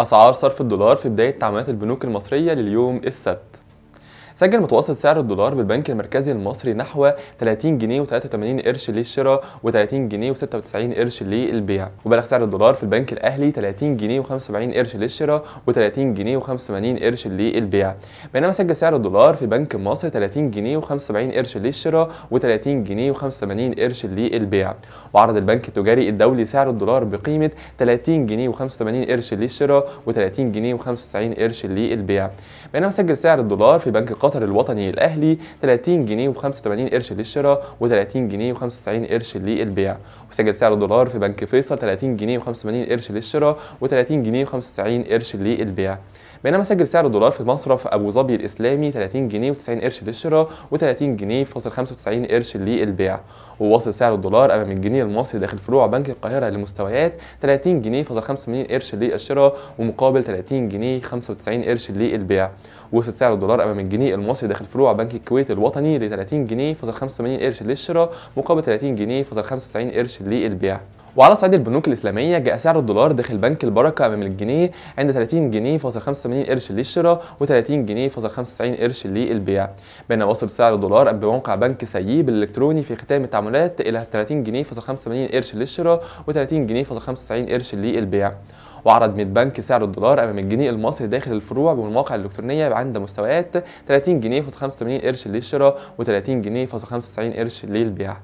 أسعار صرف الدولار في بداية تعاملات البنوك المصرية لليوم السبت سجل متوسط سعر الدولار بالبنك المركزي المصري نحو 30 جنيه و83 قرش للشراء و30 جنيه و96 قرش للبيع وبلغ سعر الدولار في البنك الاهلي 30 جنيه و75 قرش للشراء و30 جنيه و85 قرش للبيع بينما سجل سعر الدولار في بنك مصر 30 جنيه و75 قرش للشراء و30 جنيه و85 قرش للبيع وعرض البنك التجاري الدولي سعر الدولار بقيمه 30 جنيه و85 قرش للشراء و30 جنيه و95 قرش للبيع بينما سجل سعر الدولار في بنك القطر الوطني الاهلي 30 جنيه و85 قرش للشراء و30 جنيه و95 قرش للبيع وسجل سعر الدولار في بنك فيصل 30 جنيه و85 قرش للشراء و30 جنيه و95 قرش للبيع بينما سجل سعر الدولار في مصرف ابو ظبي الاسلامي 30 جنيه و90 قرش للشراء و30 جنيه فاصل 95 قرش للبيع وواصل سعر الدولار امام الجنيه المصري داخل فروع بنك القاهره لمستويات 30 جنيه فاصل 85 قرش للشراء ومقابل 30 جنيه 95 قرش للبيع وصل سعر الدولار امام الجنيه المصري داخل فروع بنك الكويت الوطني ل 30 جنيه فاصل 85 قرش للشراء مقابل 30 جنيه فاصل 95 قرش للبيع وعلى صعيد البنوك الاسلاميه جاء سعر الدولار داخل بنك البركه امام الجنيه عند 30 جنيه فاصل 85 قرش للشراء و30 جنيه فاصل 95 قرش للبيع بينما وصل سعر الدولار بموقع بنك سييب الالكتروني في ختام التعاملات الى 30 جنيه فاصل 85 قرش للشراء و30 جنيه فاصل 95 قرش للبيع وعرض ميد بنك سعر الدولار امام الجنيه المصري داخل الفروع والمواقع الالكترونيه عند مستويات 30 جنيه فاصل 85 قرش للشراء و30 جنيه فاصل 95 قرش للبيع